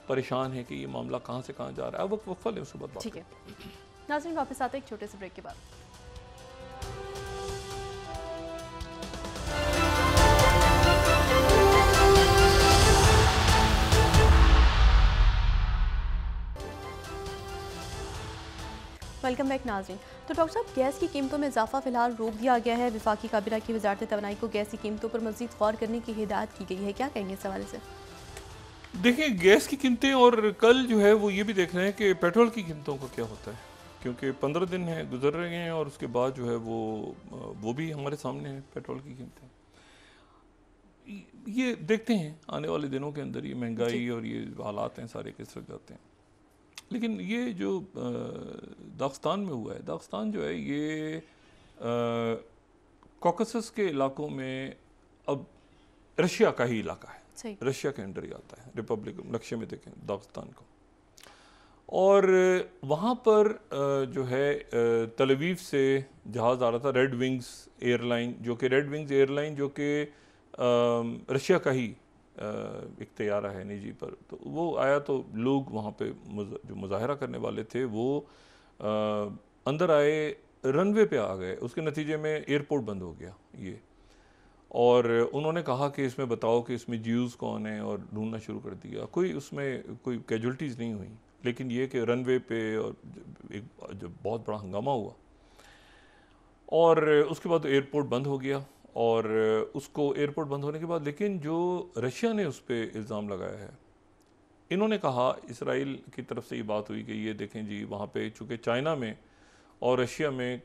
परेशान है कि ये मामला कहाँ से कहाँ जा रहा है वक्त वक्फा लें उसके बाद ठीक है नाजरन वापस आते हैं एक छोटे से ब्रेक के बाद वेलकम बैक नाजरीन तो डॉक्टर साहब गैस की कीमतों में इजाफा फिलहाल रोक दिया गया है विफाकी काबिला की वजारत तोनाई को गैस की कीमतों पर मजीद गौर करने की हिदायत की गई है क्या कहेंगे इस हवाले से देखिए गैस की कीमतें और कल जो है वो ये भी देख रहे हैं कि पेट्रोल की कीमतों का क्या होता है क्योंकि पंद्रह दिन हैं गुजर रहे हैं और उसके बाद जो है वो वो भी हमारे सामने है पेट्रोल की कीमतें ये देखते हैं आने वाले दिनों के अंदर ये महंगाई और ये हालात हैं सारे किस तरह जाते हैं लेकिन ये जो दागस्तान में हुआ है दागस्तान जो है ये कॉकसस के इलाकों में अब रशिया का ही इलाका है रशिया के अंडर ही आता है रिपब्लिक नक्शे में देखें दागस्तान को और वहाँ पर जो है तलवीफ से जहाज़ आ रहा था रेड विंग्स एयरलाइन जो कि रेड विंग्स एयरलाइन जो कि रशिया का ही इख्तियार है निजी पर तो वो आया तो लोग वहाँ पे जो मुजाहरा करने वाले थे वो आ, अंदर आए रनवे पे आ गए उसके नतीजे में एयरपोर्ट बंद हो गया ये और उन्होंने कहा कि इसमें बताओ कि इसमें ज्यूज़ कौन है और ढूंढना शुरू कर दिया कोई उसमें कोई कैजुलटीज़ नहीं हुई लेकिन ये कि रनवे पे और एक जब बहुत बड़ा हंगामा हुआ और उसके बाद एयरपोर्ट बंद हो गया और उसको एयरपोर्ट बंद होने के बाद लेकिन जो रशिया ने उस पर इल्ज़ाम लगाया है इन्होंने कहा इसराइल की तरफ से ये बात हुई कि ये देखें जी वहाँ पे चूँकि चाइना में और रशिया में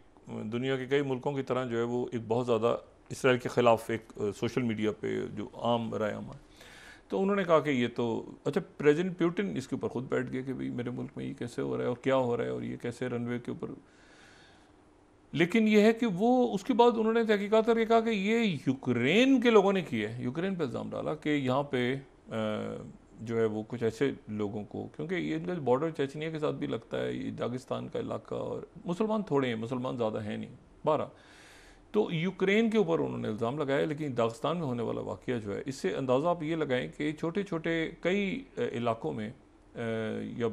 दुनिया के कई मुल्कों की तरह जो है वो एक बहुत ज़्यादा इसराइल के ख़िलाफ़ एक सोशल मीडिया पे जो आम राय आम है तो उन्होंने कहा कि ये तो अच्छा प्रेजिडेंट प्यूटिन इसके ऊपर ख़ुद बैठ गए कि भाई मेरे मुल्क में ये कैसे हो रहा है और क्या हो रहा है और ये कैसे रनवे के ऊपर लेकिन यह है कि वो उसके बाद उन्होंने तहकीकत करके कहा कि ये यूक्रेन के लोगों ने किए यूक्रेन पर इल्ज़ाम डाला कि यहाँ पे जो है वो कुछ ऐसे लोगों को क्योंकि ये इनका बॉर्डर चेचनिया के साथ भी लगता है ये दागिस्तान का इलाका और मुसलमान थोड़े हैं मुसलमान ज़्यादा हैं नहीं बारह तो यूक्रेन के ऊपर उन्होंने इल्ज़ाम लगाया लेकिन दागिस्तान में होने वाला वाक़ जो है इससे अंदाज़ा आप ये लगाएं कि छोटे छोटे कई इलाकों में या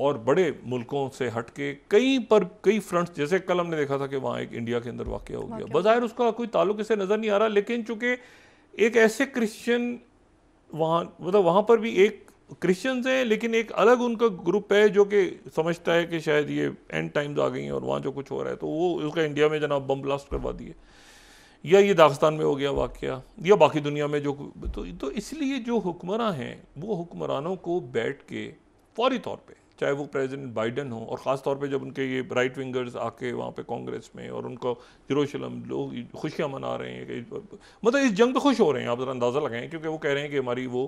और बड़े मुल्कों से हट के कई पर कई फ्रंट्स जैसे कल हमने देखा था कि वहाँ एक इंडिया के अंदर वाक़ हो गया बाज़ाहिर उसका कोई ताल्लुक इसे नज़र नहीं आ रहा लेकिन चूँकि एक ऐसे क्रिश्चियन वहाँ मतलब वहाँ पर भी एक क्रिश्चियंस हैं लेकिन एक अलग उनका ग्रुप है जो कि समझता है कि शायद ये एंड टाइम्स आ गई हैं और वहाँ जो कुछ हो रहा है तो वो उसका इंडिया में जनाब बम ब्लास्ट करवा दिए या ये दागस्तान में हो गया वाक़ या बाकी दुनिया में जो तो, तो इसलिए जो हुक्मरान हैं वो हुक्मरानों को बैठ के फौरी तौर पर चाहे वो प्रेसिडेंट बाइडन हो और ख़ास तौर पे जब उनके ये राइट विंगर्स आके वहाँ पे कांग्रेस में और उनको जरूशलम लोग खुशियाँ मना रहे हैं कि मतलब इस जंग पे खुश हो रहे हैं आप ज़रा अंदाज़ा लगाएं क्योंकि वो कह रहे हैं कि हमारी वो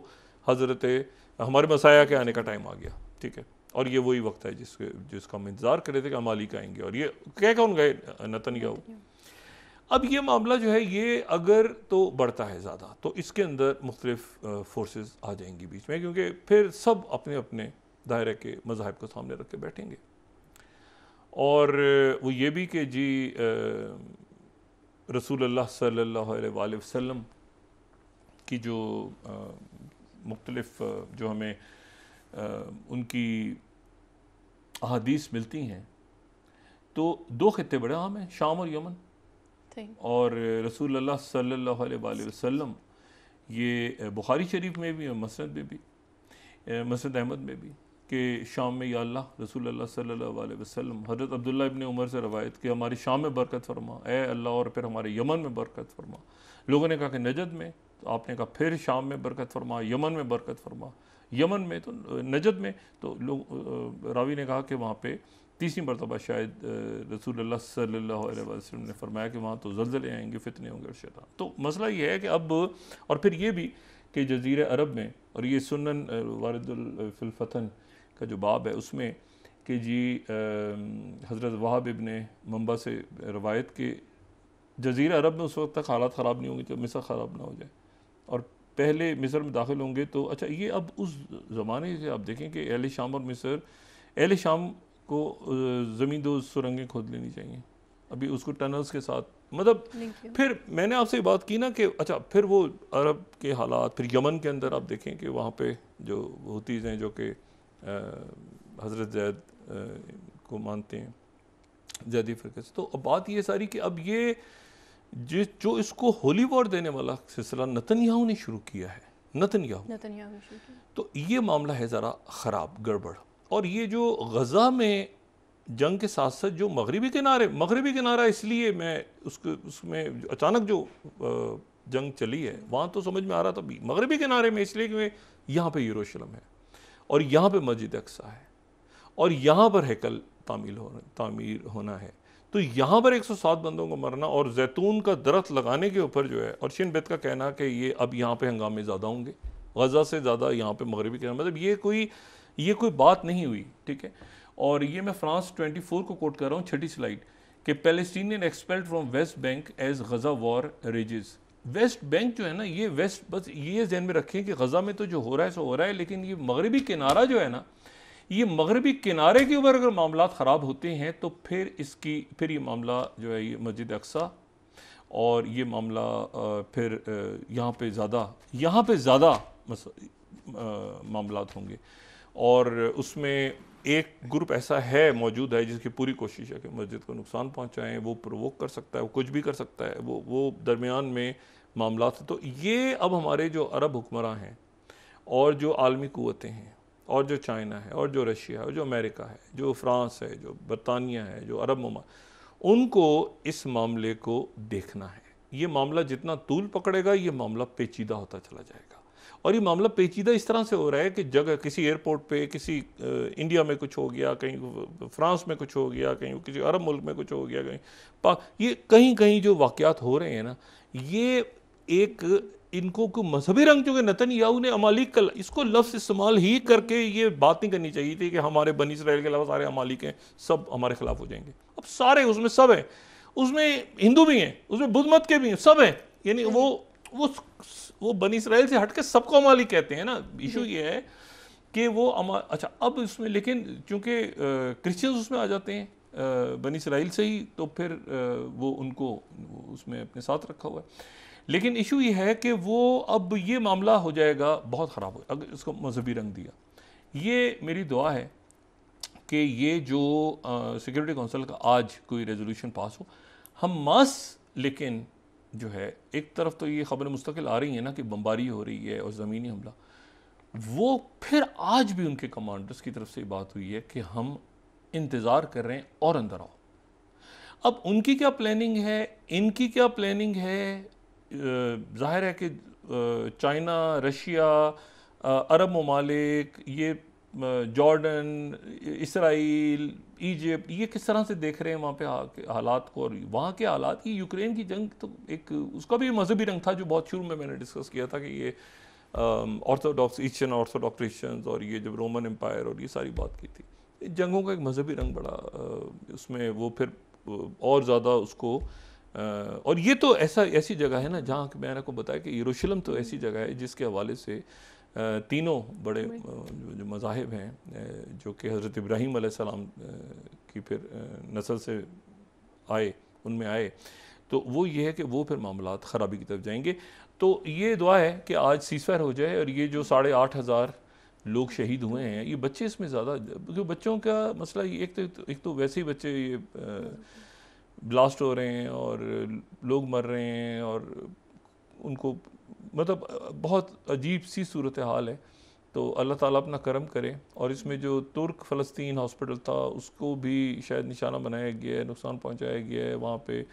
हज़रत हमारे मसाया के आने का टाइम आ गया ठीक है और ये वही वक्त है जिसके जिसका हम इंतज़ार कर रहे थे कि हम अली आएंगे और ये कह कौन गए नतन अब ये मामला जो है ये अगर तो बढ़ता है ज़्यादा तो इसके अंदर मुख्तलिफ फोर्सेस आ जाएंगी बीच में क्योंकि फिर सब अपने अपने दायरे के मजाहब को सामने रख के बैठेंगे और वो ये भी कि जी रसूल अल्लाह सल्लल्लाहु अलैहि वसल्लम की जो मुख्तलफ़ जो हमें आ, उनकी अहादीस मिलती हैं तो दो खत्े बड़े आम हैं शाम और यमन और रसूल अल्लाह सल्लल्लाहु अलैहि वसल्लम ये बुखारी शरीफ में भी और मसनद में भी मसनद अहमद में भी कि शाम में या अल्लाह रसूल सल्लल्लाहु अलैहि वसल्लम हज़रत अब्दुल्ला इबन उमर से रवायत कि हमारी शाम में बरकत फरमा ए अल्लाह और फिर हमारे यमन में बरकत फरमा लोगों ने कहा कि नजद में तो आपने कहा फिर शाम में बरकत फरमा यमन में बरकत फरमा यमन में तो नजद में तो लोग रावी ने कहा कि वहाँ पर तीसरी मरतबा शायद रसूल सल्ला वसलम ने फरमाया कि वहाँ तो जलजले आएंगे फितने होंगे और शैतान तो मसला ये है कि अब और फिर ये भी कि जजीर अरब में और ये सुनन वारदुल्फिलफ़तन का जो बाब है उसमें कि जी हज़रत वहाब इबन मम्बा से रवायत के जजीर अरब में उस वक्त तक हालात ख़राब नहीं होंगे जब मिसर ख़राब ना हो जाए और पहले मिसर में दाखिल होंगे तो अच्छा ये अब उस ज़माने से आप देखें कि अहल शाम और मिसर अहल शाम को ज़मीन दो सुरंगें खोद लेनी चाहिए अभी उसको टनल्स के साथ मतलब फिर मैंने आपसे बात की ना कि अच्छा फिर वो अरब के हालात फिर यमन के अंदर आप देखें कि वहाँ पे जो हूतीज़ हैं जो कि हज़रत जैद को मानते हैं जैदी फिर तो अब बात ये सारी कि अब ये जिस जो इसको होली वॉर देने वाला सिलसिला नतनयाहू ने शुरू किया है नतन याहू तो ये मामला है ज़रा ख़राब गड़बड़ और ये जो गज़ा में जंग के साथ साथ जो मगरबी किनारे मगरबी किनारा इसलिए मैं उसको उसमें अचानक जो जंग चली है वहाँ तो समझ में आ रहा था मगरबी किनारे में इसलिए कि यहाँ पे यूरोशलम है और यहाँ पे मस्जिद अक्सा है और यहाँ पर है कल तामील हो तामीर होना है तो यहाँ पर 107 बंदों को मरना और जैतून का दरख्त लगाने के ऊपर जो है और शिन बेत का कहना कि ये अब यहाँ पर हंगामे ज़्यादा होंगे गज़ा से ज़्यादा यहाँ पर मगरबी कहना मतलब ये कोई ये कोई बात नहीं हुई ठीक है और ये मैं फ्रांस 24 को कोट कर रहा हूँ छठी स्लाइड कि Palestinian expelled from West Bank as Gaza war rages West Bank जो है ना ये वेस्ट बस ये जहन में रखें कि गज़ा में तो जो हो रहा है सो हो रहा है लेकिन ये मगरबी किनारा जो है ना ये मगरबी किनारे के ऊपर अगर मामला ख़राब होते हैं तो फिर इसकी फिर ये मामला जो है ये मस्जिद अक्सा और ये मामला फिर यहाँ पे ज़्यादा यहाँ पे ज़्यादा मामला होंगे और उसमें एक ग्रुप ऐसा है मौजूद है जिसकी पूरी कोशिश है कि मस्जिद को नुकसान पहुँचाएँ वो प्रवोक कर सकता है वो कुछ भी कर सकता है वो वो दरमियान में मामला तो ये अब हमारे जो अरब हुक्मरान हैं और जो आलमी क़वतें हैं और जो चाइना है और जो रशिया है और जो अमेरिका है जो फ्रांस है जो बरतानिया है जो अरब ममा उनको इस मामले को देखना है ये मामला जितना तूल पकड़ेगा ये मामला पेचीदा होता चला जाएगा और ये मामला पेचीदा इस तरह से हो रहा है कि जगह किसी एयरपोर्ट पे किसी इंडिया में कुछ हो गया कहीं फ्रांस में कुछ हो गया कहीं किसी अरब मुल्क में कुछ हो गया कहीं ये कहीं कहीं जो वाक़ात हो रहे हैं ना ये एक इनको को मजहबी रंग चूँकि नतन याऊ ने अमालिक का इसको लफ्स इस्तेमाल ही करके ये बात नहीं करनी चाहिए थी कि हमारे बनी इसराइल के अलावा सारे अमालिक हैं सब हमारे ख़िलाफ़ हो जाएंगे अब सारे उसमें सब हैं उसमें हिंदू भी हैं उसमें बुद्ध मत के भी हैं सब हैं यानी हम्म। वो वो वो बनी इसराइल से हट सबको अमाली कहते हैं ना इशू ये है कि वो अमा अच्छा अब उसमें लेकिन चूँकि क्रिश्चियंस उसमें आ जाते हैं बनी इसराइल से ही तो फिर वो उनको उसमें अपने साथ रखा हुआ है लेकिन इशू ये है कि वो अब ये मामला हो जाएगा बहुत ख़राब हो अगर इसको मजहबी रंग दिया ये मेरी दुआ है कि ये जो सिक्योरिटी काउंसिल का आज कोई रेजोल्यूशन पास हो हम मास लेकिन जो है एक तरफ तो ये खबरें मुस्तकिल आ रही हैं ना कि बम्बारी हो रही है और ज़मीनी हमला वो फिर आज भी उनके कमांडर्स की तरफ से बात हुई है कि हम इंतज़ार कर रहे हैं और अंदर आओ अब उनकी क्या प्लानिंग है इनकी क्या प्लानिंग है जाहिर है कि चाइना रशिया अरब ममालिक ये जॉर्डन इसराइल ईजिप्ट ये किस तरह से देख रहे हैं वहाँ पे हालात को और वहाँ के हालात की यूक्रेन की जंग तो एक उसका भी मजहबी रंग था जो बहुत शुरू में मैंने डिस्कस किया था कि ये ऑर्थोडॉक्स ईशियन ऑर्थोडॉक्स क्रिश्चियंस और ये जब रोमन एम्पायर और ये सारी बात की थी जंगों का एक मजहबी रंग बड़ा आ, उसमें वो फिर और ज़्यादा उसको आ, और ये तो ऐसा ऐसी जगह है ना जहाँ मैंने आपको बताया कि यरूशलम तो ऐसी जगह है जिसके हवाले से तीनों बड़े जो, जो मजाहब हैं जो कि हज़रत इब्राहीम सलाम की फिर नस्ल से आए उनमें आए तो वो ये है कि वो फिर मामला ख़राबी की तरफ जाएंगे तो ये दुआ है कि आज सीसफायर हो जाए और ये जो साढ़े आठ हज़ार लोग शहीद हुए हैं ये बच्चे इसमें ज़्यादा क्योंकि बच्चों का मसला ये एक तो एक तो वैसे ही बच्चे ये ब्लास्ट हो रहे हैं और लोग मर रहे हैं और उनको मतलब बहुत अजीब सी सूरत हाल है तो अल्लाह ताला अपना करम करे और इसमें जो तुर्क फ़लस्तीन हॉस्पिटल था उसको भी शायद निशाना बनाया गया है नुकसान पहुंचाया गया है वहाँ पे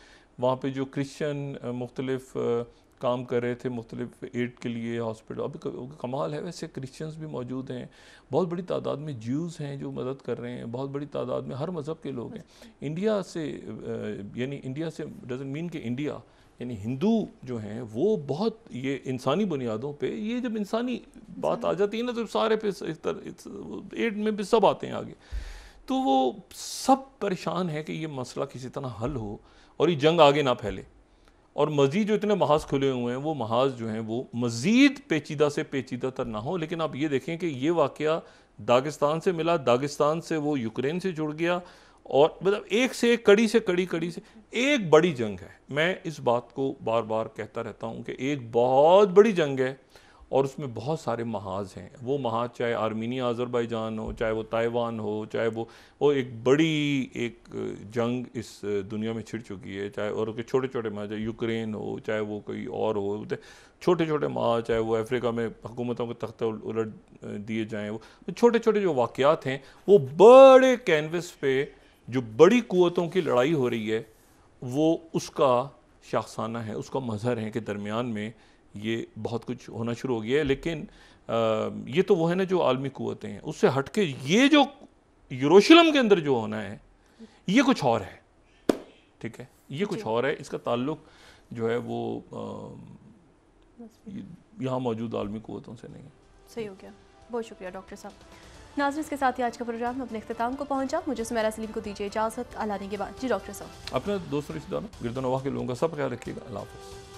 वहाँ पे जो क्रिश्चियन मुख्तलिफ काम कर रहे थे मुख्तलिफ एड के लिए हॉस्पिटल अभी कमाल है वैसे क्रिश्चियंस भी मौजूद हैं बहुत बड़ी तादाद में ज्यूज़ हैं जो मदद कर रहे हैं बहुत बड़ी तादाद में हर मज़हब के लोग हैं अच्छा। इंडिया से यानी इंडिया से डजेंट मीन कि इंडिया यानी हिंदू जो हैं वो बहुत ये इंसानी बुनियादों पे ये जब इंसानी बात आ जाती है ना तो सारे पे इस तरह एड में भी सब आते हैं आगे तो वो सब परेशान है कि ये मसला किसी तरह हल हो और ये जंग आगे ना फैले और मज़ीद जो इतने महाज खुले हुए हैं वो महाज जो हैं वो मज़ीद पेचीदा से पेचीदा तर ना हो लेकिन आप ये देखें कि ये वाक़ दागिस्तान से मिला दागिस्तान से वो यूक्रेन से जुड़ गया और मतलब एक से एक कड़ी से कड़ी कड़ी से एक बड़ी जंग है मैं इस बात को बार बार कहता रहता हूँ कि एक बहुत बड़ी जंग है और उसमें बहुत सारे महाज हैं वो महाज चाहे आर्मीनिया आज़रबाईजान हो चाहे वो ताइवान हो चाहे वो वो एक बड़ी एक जंग इस दुनिया में छिड़ चुकी है चाहे और के छोटे छोटे महाज यूक्रेन हो चाहे वो कोई और हो छोटे छोटे महाज चाहे वो अफ्रीका में हुकूमतों के तख्ते उलट दिए जाएँ वो तो छोटे छोटे जो वाक़ हैं वो बड़े कैनवस पे जो बड़ी क़वतों की लड़ाई हो रही है वो उसका शाखसाना है उसका मज़हर है कि दरमियान में ये बहुत कुछ होना शुरू हो गया है लेकिन आ, ये तो वो है ना जो आलमी क़वतें हैं उससे हट के ये जो यूरोशलम के अंदर जो होना है ये कुछ और है ठीक है ये कुछ और है इसका ताल्लुक जो है वो यहाँ मौजूद आलमी क़वतों से नहीं है सही हो गया बहुत शुक्रिया डॉक्टर साहब नाजरस के साथ ही आज का प्रोग्राम अपने अख्ताम को पहुंचा मुझे सुमेरा सलीम को दीजिए इजाजत अलाने के बाद जी डॉक्टर साहब अपने दोस्तों रिश्तेदारों गिरदनवा के लोगों का सब ख्याल रखिएगा अल्लाह